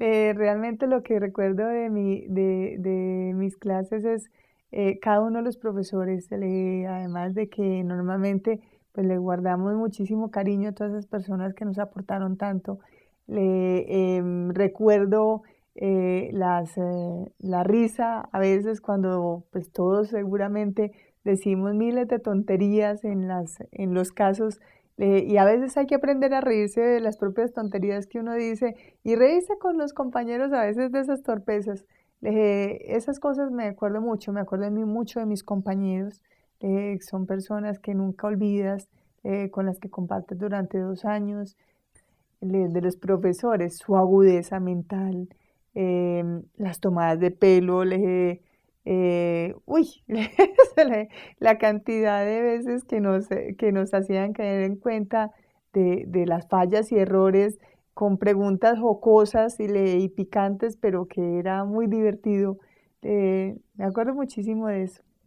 Eh, realmente lo que recuerdo de, mi, de, de mis clases es eh, cada uno de los profesores, le, además de que normalmente pues, le guardamos muchísimo cariño a todas esas personas que nos aportaron tanto. Le, em, recuerdo eh, las, la risa a veces cuando pues, todos seguramente decimos miles de tonterías en, las, en los casos eh, y a veces hay que aprender a reírse de las propias tonterías que uno dice y reírse con los compañeros a veces de esas torpezas. Eh, esas cosas me acuerdo mucho, me acuerdo mucho de mis compañeros. Eh, son personas que nunca olvidas, con las que compartes durante dos años. de los profesores, su agudeza mental, em, las tomadas de pelo, le eh, uy, la cantidad de veces que nos, eh, que nos hacían caer en cuenta de, las fallas y errores con preguntas jocosas y, le, y picantes, pero que era muy divertido. Eh, me acuerdo muchísimo de eso.